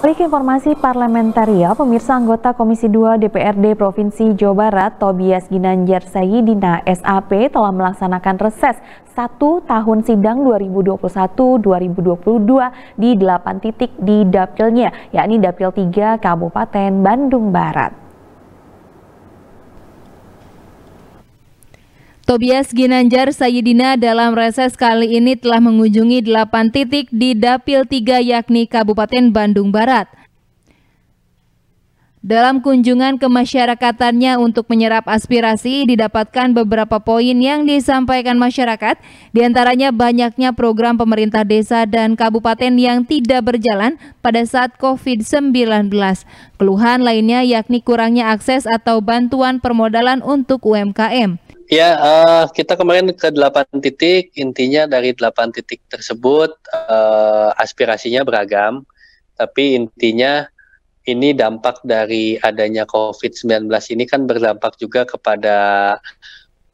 Balik informasi parlementaria, pemirsa anggota Komisi 2 DPRD Provinsi Jawa Barat, Tobias Ginanjar Sayidina SAP telah melaksanakan reses satu tahun sidang 2021-2022 di delapan titik di dapilnya, yakni dapil 3 Kabupaten Bandung Barat. Tobias Ginanjar Sayidina dalam reses kali ini telah mengunjungi 8 titik di Dapil 3 yakni Kabupaten Bandung Barat. Dalam kunjungan masyarakatannya untuk menyerap aspirasi, didapatkan beberapa poin yang disampaikan masyarakat, diantaranya banyaknya program pemerintah desa dan kabupaten yang tidak berjalan pada saat COVID-19. Keluhan lainnya yakni kurangnya akses atau bantuan permodalan untuk UMKM. Ya, uh, kita kemarin ke delapan titik. Intinya dari delapan titik tersebut uh, aspirasinya beragam, tapi intinya ini dampak dari adanya COVID-19 ini kan berdampak juga kepada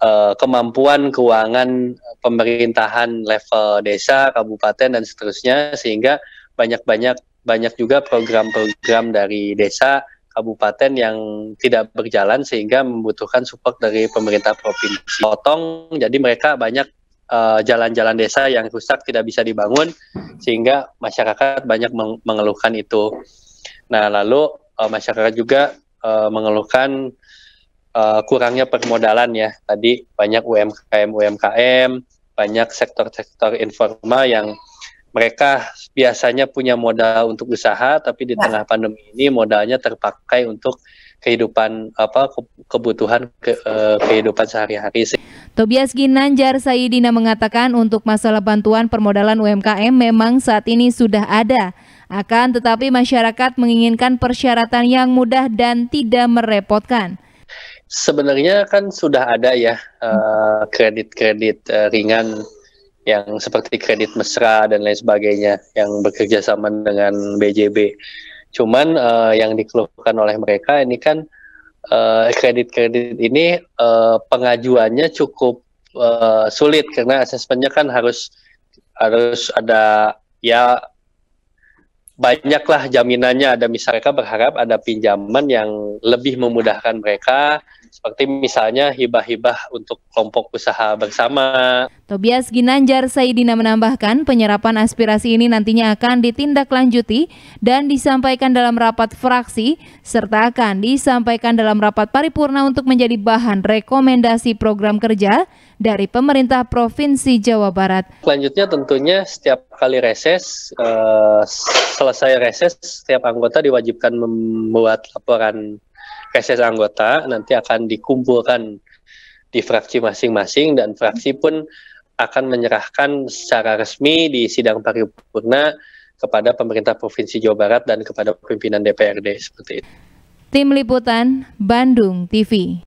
uh, kemampuan keuangan pemerintahan level desa, kabupaten dan seterusnya sehingga banyak-banyak banyak juga program-program dari desa, kabupaten yang tidak berjalan sehingga membutuhkan support dari pemerintah provinsi. Potong jadi mereka banyak eh, jalan-jalan uh, desa yang rusak tidak bisa dibangun sehingga masyarakat banyak meng mengeluhkan itu. Nah, lalu uh, masyarakat juga uh, mengeluhkan uh, kurangnya permodalan ya. Tadi banyak UMKM UMKM, banyak sektor-sektor informal yang mereka biasanya punya modal untuk usaha tapi di ya. tengah pandemi ini modalnya terpakai untuk kehidupan apa kebutuhan ke, uh, kehidupan sehari-hari. Tobias Ginanjar Saidina mengatakan untuk masalah bantuan permodalan UMKM memang saat ini sudah ada. Akan tetapi masyarakat menginginkan persyaratan yang mudah dan tidak merepotkan. Sebenarnya kan sudah ada ya eh, kredit-kredit uh, uh, ringan yang seperti kredit mesra dan lain sebagainya yang bekerja sama dengan BJB. Cuman uh, yang dikeluhkan oleh mereka ini kan kredit-kredit uh, ini uh, pengajuannya cukup uh, sulit karena asesmennya kan harus harus ada ya banyaklah jaminannya ada misalnya mereka berharap ada pinjaman yang lebih memudahkan mereka seperti misalnya hibah-hibah untuk kelompok usaha bersama. Tobias Ginanjar Saidina menambahkan penyerapan aspirasi ini nantinya akan ditindaklanjuti dan disampaikan dalam rapat fraksi serta akan disampaikan dalam rapat paripurna untuk menjadi bahan rekomendasi program kerja dari pemerintah Provinsi Jawa Barat. Selanjutnya tentunya setiap kali reses, eh, selesai reses, setiap anggota diwajibkan membuat laporan reses anggota nanti akan dikumpulkan di fraksi masing-masing dan fraksi pun akan menyerahkan secara resmi di sidang paripurna kepada pemerintah Provinsi Jawa Barat dan kepada pimpinan DPRD seperti itu. Tim Liputan Bandung TV